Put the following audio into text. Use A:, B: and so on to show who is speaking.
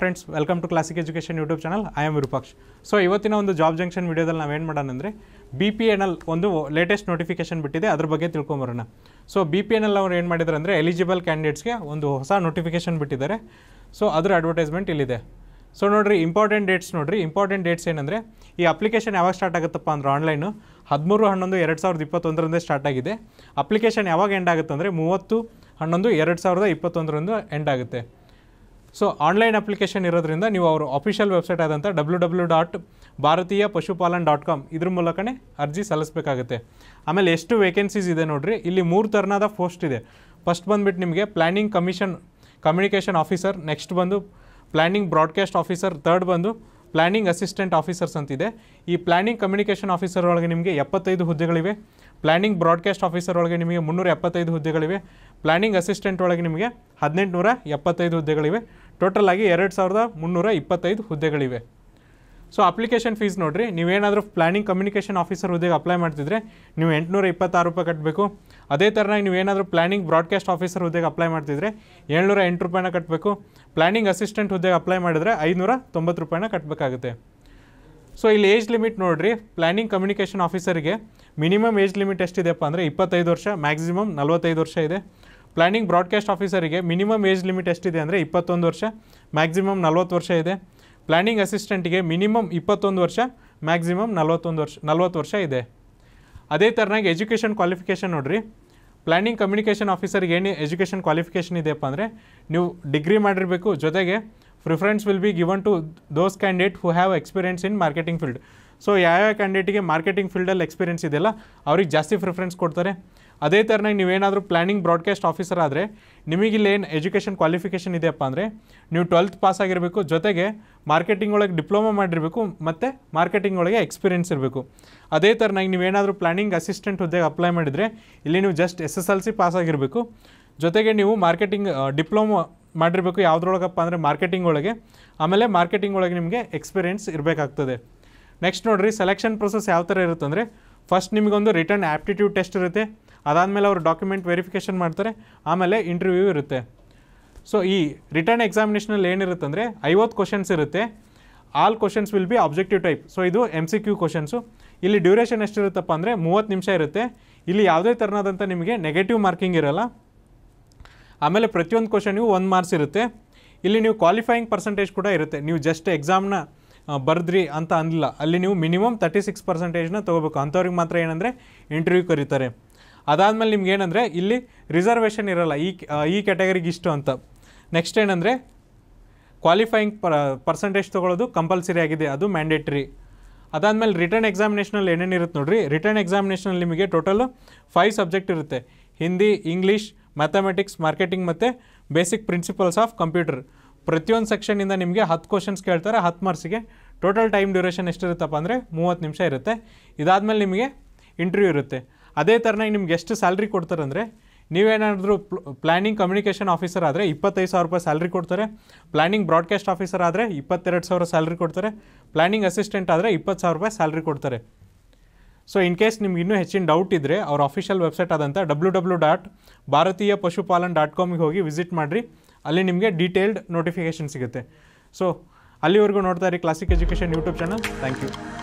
A: friends welcome to classic education YouTube channel I am so ಇವತ್ತಿನ ಒಂದು ಜಾಬ್ ಜಂಕ್ಷನ್ ವೀಡಿಯೋದಲ್ಲಿ ನಾವೇನು ಮಾಡೋಣ ಅಂದರೆ ಬಿ ಪಿ ಎನ್ ಎಲ್ ಒಂದು ಲೇಟೆಸ್ಟ್ ನೋಟಿಫಿಕೇಷನ್ ಬಿಟ್ಟಿದೆ ಅದ್ರ ಬಗ್ಗೆ ತಿಳ್ಕೊಂಬರೋಣ so B P N L ಅವ್ರು ಏನು ಮಾಡಿದ್ದಾರೆ ಅಂದರೆ ಎಲಿಜಿಬಲ್ ಕ್ಯಾಂಡಿಡೇಟ್ಸ್ಗೆ ಒಂದು ಹೊಸ ನೋಟಿಫಿಕೇಷನ್ ಬಿಟ್ಟಿದ್ದಾರೆ ಸೊ ಅದರ ಅಡ್ವರ್ಟೈಸ್ಮೆಂಟ್ ಇಲ್ಲಿದೆ ಸೊ ನೋಡಿರಿ ಇಂಪಾರ್ಟೆಂಟ್ ಡೇಟ್ಸ್ ನೋಡಿರಿ ಇಂಪಾರ್ಟೆಂಟ್ ಡೇಟ್ಸ್ ಏನಂದರೆ ಈ ಅಪ್ಲಿಕೇಶನ್ ಯಾವಾಗ ಸ್ಟಾರ್ಟ್ ಆಗುತ್ತಪ್ಪ ಅಂದ್ರೆ ಆನ್ಲೈನು ಹದಿಮೂರು ಹನ್ನೊಂದು ಎರಡು ಸಾವಿರದ ಇಪ್ಪತ್ತೊಂದರಂದೇ ಸ್ಟಾರ್ಟ್ ಆಗಿದೆ ಅಪ್ಲಿಕೇಶನ್ ಯಾವಾಗ ಎಂಡ್ ಆಗುತ್ತೆ ಅಂದರೆ ಮೂವತ್ತು ಹನ್ನೊಂದು ಎರಡು ಸಾವಿರದ ಇಪ್ಪತ್ತೊಂದರಂದು ಎಂಡ್ ಆಗುತ್ತೆ ಸೊ ಆನ್ಲೈನ್ ಅಪ್ಲಿಕೇಶನ್ ಇರೋದ್ರಿಂದ ನೀವು ಅವರು ಅಫಿಷಿಯಲ್ ವೆಬ್ಸೈಟ್ ಆದಂಥ W W dot Bharatiya Pashupalan dot com ಇದ್ರ ಮೂಲಕನೇ ಅರ್ಜಿ ಸಲ್ಲಿಸಬೇಕಾಗುತ್ತೆ ಆಮೇಲೆ ಎಷ್ಟು ವೇಕೆನ್ಸೀಸ್ ಇದೆ ನೋಡಿರಿ ಇಲ್ಲಿ ಮೂರು ಥರನಾದ ಪೋಸ್ಟ್ ಇದೆ ಫಸ್ಟ್ ಬಂದುಬಿಟ್ಟು ನಿಮಗೆ planning commission communication officer next ಬಂದು ಪ್ಲ್ಯಾನಿಂಗ್ ಬ್ರಾಡ್ಕಾಸ್ಟ್ ಆಫೀಸರ್ ತರ್ಡ್ ಬಂದು ಪ್ಲ್ಯಾನಿಂಗ್ ಅಸಿಸ್ಟೆಂಟ್ ಆಫೀಸರ್ಸ್ ಅಂತಿದೆ ಈ ಪ್ಲ್ಯಾನಿಂಗ್ ಕಮ್ಯುನಿಕೇಷನ್ ಆಫೀಸರ್ ಒಳಗೆ ನಿಮಗೆ ಎಪ್ಪತ್ತೈದು ಹುದ್ದೆಗಳಿವೆ ಪ್ಲ್ಯಾನಿಂಗ್ ಬ್ರಾಡ್ಕಾಸ್ಟ್ ಆಫೀಸರ್ ಒಳಗೆ ನಿಮಗೆ ಮುನ್ನೂರ ಎಪ್ಪತ್ತೈದು ಹುದ್ದೆಗಳಿವೆ ಪ್ಲ್ಯಾನಿಂಗ್ ಅಸಿಸ್ಟೆಂಟ್ ಒಳಗೆ ನಿಮಗೆ ನೂರ ಎಪ್ಪತ್ತೈದು ಹುದ್ದೆಗಳಿವೆ ಟೋಟಲ್ ಆಗಿ ಎರಡು ಸಾವಿರದ ಮುನ್ನೂರ ಇಪ್ಪತ್ತೈದು ಹುದ್ದೆಗಳಿವೆ ಸೊ ಅಪ್ಲಿಕೇಶನ್ ಫೀಸ್ ನೋಡಿರಿ ನೀವೇನಾದರೂ ಪ್ಲಾನಿಂಗ್ ಕಮ್ಯುನಿಕೇಷನ್ ಆಫೀಸರ್ ಹುದ್ದೆಗೆ ಅಪ್ಲೈ ಮಾಡ್ತಿದ್ರೆ ನೀವು ಎಂಟುನೂರ ಇಪ್ಪತ್ತಾರು ರೂಪಾಯಿ ಕಟ್ಟಬೇಕು ಅದೇ ಥರನಾಗಿ ನೀವೇನಾದರೂ ಪ್ಲಾನಿಂಗ್ ಬ್ರಾಡ್ಕಾಸ್ಟ್ ಆಫೀಸರ್ ಹುದ್ದೆಗೆ ಅಪ್ಲೈ ಮಾಡ್ತಿದ್ರೆ ಏಳ್ನೂರ ಎಂಟು ರೂಪಾಯಿನ ಕಟ್ಟಬೇಕು ಪ್ಲಾನಿಂಗ್ ಅಸಿಸ್ಟೆಂಟ್ ಹುದ್ದೆಗೆ ಅಪ್ಲೈ ಮಾಡಿದ್ರೆ ಐನೂರ ತೊಂಬತ್ತು ರೂಪಾಯಿನ ಕಟ್ಟಬೇಕಾಗುತ್ತೆ ಸೊ ಇಲ್ಲಿ ಏಜ್ ಲಿಮಿಟ್ ನೋಡಿರಿ ಪ್ಲಾನಿಂಗ್ ಕಮ್ಯುನಿಕೇಷನ್ ಆಫೀಸರಿಗೆ ಮಿನಿಮಮ್ ಏಜ್ ಲಿಮಿಟ್ ಎಷ್ಟಿದೆಪ್ಪ ಅಂದರೆ ಇಪ್ಪತ್ತೈದು ವರ್ಷ ಮ್ಯಾಕ್ಸಿಮಮ್ ನಲ್ವತ್ತೈದು ವರ್ಷ ಇದೆ ಪ್ಲಾನಿಂಗ್ ಬ್ರಾಡ್ಕಾಸ್ಟ್ ಆಫೀಸರಿಗೆ ಮಿನಿಮಮ್ ಏಜ್ ಲಿಮಿಟ್ ಎಷ್ಟಿದೆ ಅಂದರೆ ಇಪ್ಪತ್ತೊಂದು ವರ್ಷ ಮ್ಯಾಕ್ಸಿಮಮ್ ನಲ್ವತ್ತು ವರ್ಷ ಇದೆ ಪ್ಲ್ಯಾನಿಂಗ್ ಅಸಿಸ್ಟೆಂಟಿಗೆ ಮಿನಿಮಮ್ ಇಪ್ಪತ್ತೊಂದು ವರ್ಷ ಮ್ಯಾಕ್ಸಿಮಮ್ ನಲ್ವತ್ತೊಂದು ವರ್ಷ ನಲ್ವತ್ತು ವರ್ಷ ಇದೆ ಅದೇ ಥರನಾಗಿ ಎಜುಕೇಷನ್ ಕ್ವಾಲಿಫಿಕೇಷನ್ ನೋಡಿರಿ ಪ್ಲಾನಿಂಗ್ ಕಮ್ಯುನಿಕೇಷನ್ ಆಫೀಸರ್ಗೆ ಏನು ಎಜುಕೇಷನ್ ಕ್ವಾಲಿಫಿಕೇಷನ್ ಇದೆಯಪ್ಪ ಅಂದರೆ ನೀವು ಡಿಗ್ರಿ ಮಾಡಿರಬೇಕು ಜೊತೆಗೆ preference will be given to those candidate who have experience in marketing field so ಯಾವ ಕ್ಯಾಂಡಿಡೇಟಿಗೆ ಮಾರ್ಕೆಟಿಂಗ್ ಫೀಲ್ಡಲ್ಲಿ ಎಕ್ಸ್ಪೀರಿಯನ್ಸ್ ಇದೆಯಲ್ಲ ಅವ್ರಿಗೆ ಜಾಸ್ತಿ ಪ್ರಿಫರೆನ್ಸ್ ಕೊಡ್ತಾರೆ ಅದೇ ಥರನಾಗಿ ನೀವೇನಾದರೂ ಪ್ಲ್ಯಾನಿಂಗ್ ಬ್ರಾಡ್ಕಾಸ್ಟ್ ಆಫೀಸರ್ ಆದರೆ ಏನು ಎಜುಕೇಷನ್ ಕ್ವಾಲಿಫಿಕೇಷನ್ ಇದೆಯಪ್ಪ ಅಂದರೆ ನೀವು ಟ್ವೆಲ್ತ್ ಪಾಸ್ ಆಗಿರಬೇಕು ಜೊತೆಗೆ ಮಾರ್ಕೆಟಿಂಗ್ ಒಳಗೆ ಡಿಪ್ಲೊಮಾ ಮಾಡಿರಬೇಕು ಮತ್ತು ಮಾರ್ಕೆಟಿಂಗ್ ಒಳಗೆ ಎಕ್ಸ್ಪೀರಿಯೆನ್ಸ್ ಇರಬೇಕು ಅದೇ ಥರನಾಗಿ ನೀವೇನಾದರೂ ಪ್ಲ್ಯಾನಿಂಗ್ ಅಸಿಸ್ಟೆಂಟ್ ಹುದ್ದೆಗೆ ಅಪ್ಲೈ ಮಾಡಿದರೆ ಇಲ್ಲಿ ನೀವು just S S L C pass ಆಗಿರಬೇಕು ಜೊತೆಗೆ ನೀವು ಮಾರ್ಕೆಟಿಂಗ್ ಡಿಪ್ಲೊಮಾ ಮಾಡಿರಬೇಕು ಯಾವುದ್ರೊಳಗಪ್ಪ ಅಂದರೆ ಮಾರ್ಕೆಟಿಂಗ್ ಒಳಗೆ ಆಮೇಲೆ ಮಾರ್ಕೆಟಿಂಗ್ ಒಳಗೆ ನಿಮಗೆ ಎಕ್ಸ್ಪೀರಿಯೆನ್ಸ್ ಇರಬೇಕಾಗ್ತದೆ ನೆಕ್ಸ್ಟ್ ನೋಡಿರಿ ಸೆಲೆಕ್ಷನ್ ಪ್ರೊಸೆಸ್ ಯಾವ ಥರ ಇರುತ್ತೆ ಅಂದರೆ ಫಸ್ಟ್ ನಿಮಗೊಂದು ರಿಟರ್ನ್ ಆ್ಯಪ್ಟಿಟ್ಯೂಡ್ ಟೆಸ್ಟ್ ಇರುತ್ತೆ ಅದಾದಮೇಲೆ ಅವರು ಡಾಕ್ಯುಮೆಂಟ್ ವೆರಿಫಿಕೇಷನ್ ಮಾಡ್ತಾರೆ ಆಮೇಲೆ ಇಂಟರ್ವ್ಯೂ ಇರುತ್ತೆ ಸೊ ಈ ರಿಟರ್ನ್ ಎಕ್ಸಾಮಿನೇಷನಲ್ಲಿ ಏನಿರುತ್ತೆ ಅಂದರೆ ಐವತ್ತು ಕ್ವಶನ್ಸ್ ಇರುತ್ತೆ all questions will be objective type so ಇದು ಎಮ್ ಸಿ ಕ್ಯೂ ಕ್ವಶನ್ಸು ಇಲ್ಲಿ ಡ್ಯೂರೇಷನ್ ಎಷ್ಟಿರುತ್ತಪ್ಪ ಅಂದರೆ ಮೂವತ್ತು ನಿಮಿಷ ಇರುತ್ತೆ ಇಲ್ಲಿ ಯಾವುದೇ ಥರನಾದಂಥ ನಿಮಗೆ ನೆಗೆಟಿವ್ ಮಾರ್ಕಿಂಗ್ ಇರೋಲ್ಲ ಆಮೇಲೆ ಪ್ರತಿಯೊಂದು ಕ್ವಶನಿಗೂ ಒಂದು ಮಾರ್ಕ್ಸ್ ಇರುತ್ತೆ ಇಲ್ಲಿ ನೀವು ಕ್ವಾಲಿಫೈಯಿಂಗ್ ಪರ್ಸೆಂಟೇಜ್ ಕೂಡ ಇರುತ್ತೆ ನೀವು ಜಸ್ಟ್ ಎಕ್ಸಾಮ್ನ ಬರೆದ್ರಿ ಅಂತ ಅನ್ನಿಲ್ಲ ಅಲ್ಲಿ ನೀವು ಮಿನಿಮಮ್ ತರ್ಟಿ ಸಿಕ್ಸ್ ಪರ್ಸೆಂಟೇಜ್ನ ತೊಗೋಬೇಕು ಅಂಥವ್ರಿಗೆ ಮಾತ್ರ ಏನಂದರೆ ಇಂಟರ್ವ್ಯೂ ಕರೀತಾರೆ ಅದಾದಮೇಲೆ ನಿಮ್ಗೆ ಏನಂದರೆ ಇಲ್ಲಿ ರಿಸರ್ವೇಷನ್ ಇರೋಲ್ಲ ಈ ಈ ಕ್ಯಾಟಗರಿಗೆ ಇಷ್ಟು ಅಂತ ನೆಕ್ಸ್ಟ್ ಏನಂದರೆ ಕ್ವಾಲಿಫೈಯಿಂಗ್ ಪರ್ಸೆಂಟೇಜ್ ತೊಗೊಳೋದು ಕಂಪಲ್ಸರಿ ಆಗಿದೆ ಅದು ಮ್ಯಾಂಡೇಟ್ರಿ ಅದಾದಮೇಲೆ ರಿಟರ್ನ್ ಎಕ್ಸಾಮಿನೇಷನಲ್ಲಿ ಏನೇನಿರುತ್ತೆ ನೋಡಿರಿ ರಿಟರ್ನ್ ಎಕ್ಸಾಮಿನೇಷನಲ್ಲಿ ನಿಮಗೆ ಟೋಟಲು ಫೈವ್ ಸಬ್ಜೆಕ್ಟ್ ಇರುತ್ತೆ ಹಿಂದಿ ಇಂಗ್ಲೀಷ್ ಮ್ಯಾಥಮೆಟಿಕ್ಸ್ ಮಾರ್ಕೆಟಿಂಗ್ ಮತ್ತು ಬೇಸಿಕ್ ಪ್ರಿನ್ಸಿಪಲ್ಸ್ ಆಫ್ ಕಂಪ್ಯೂಟರ್ ಪ್ರತಿಯೊಂದು ಸೆಕ್ಷನಿಂದ ನಿಮಗೆ ಹತ್ತು ಕ್ವಶನ್ಸ್ ಕೇಳ್ತಾರೆ ಹತ್ತು ಮಾರ್ಕ್ಸಿಗೆ ಟೋಟಲ್ ಟೈಮ್ ಡ್ಯೂರೇಷನ್ ಎಷ್ಟಿರುತ್ತಪ್ಪ ಅಂದರೆ ಮೂವತ್ತು ನಿಮಿಷ ಇರುತ್ತೆ ಇದಾದಮೇಲೆ ನಿಮಗೆ ಇಂಟರ್ವ್ಯೂ ಇರುತ್ತೆ ಅದೇ ಥರನಾಗಿ ನಿಮ್ಗೆ ಎಷ್ಟು ಸ್ಯಾಲ್ರಿ ಕೊಡ್ತಾರೆ ಅಂದರೆ ನೀವೇನಾದರೂ ಪ್ಲ್ಯಾನಿಂಗ್ ಕಮ್ಯುನಿಕೇಷನ್ ಆಫೀಸರ್ ಆದರೆ ಇಪ್ಪತ್ತೈದು ಸಾವಿರ ರೂಪಾಯಿ ಸ್ಯಾಲ್ರಿ ಕೊಡ್ತಾರೆ ಪ್ಲ್ಯಾನಿಂಗ್ ಬ್ರಾಡ್ಕಾಸ್ಟ್ ಆಫೀಸರ್ ಆದರೆ ಇಪ್ಪತ್ತೆರಡು ಸಾವಿರ ಸ್ಯಾಲ್ರಿ ಕೊಡ್ತಾರೆ ಪ್ಲ್ಯಾನಿಂಗ್ ಅಸಿಸ್ಟೆಂಟ್ ಆದರೆ ಇಪ್ಪತ್ತು ಸಾವಿರ ರೂಪಾಯಿ ಸ್ಯಾಲ್ರಿ ಕೊಡ್ತಾರೆ ಸೊ ಇನ್ ಕೇಸ್ ನಿಮ್ಗೆ ಇನ್ನೂ ಹೆಚ್ಚಿನ ಡೌಟ್ ಇದ್ದರೆ ಅವ್ರ ಅಫಿಷಿಯಲ್ ವೆಬ್ಸೈಟ್ ಆದಂಥ W W dot Bharatiya Pashupalan dot ಕಾಮಿಗೆ ಹೋಗಿ ವಿಸಿಟ್ ಮಾಡಿರಿ ಅಲ್ಲಿ ನಿಮಗೆ ಡೀಟೇಲ್ಡ್ ನೋಟಿಫಿಕೇಷನ್ ಸಿಗುತ್ತೆ ಸೊ ಅಲ್ಲಿವರೆಗೂ ನೋಡ್ತಾ ಇರಿ classic education YouTube channel thank you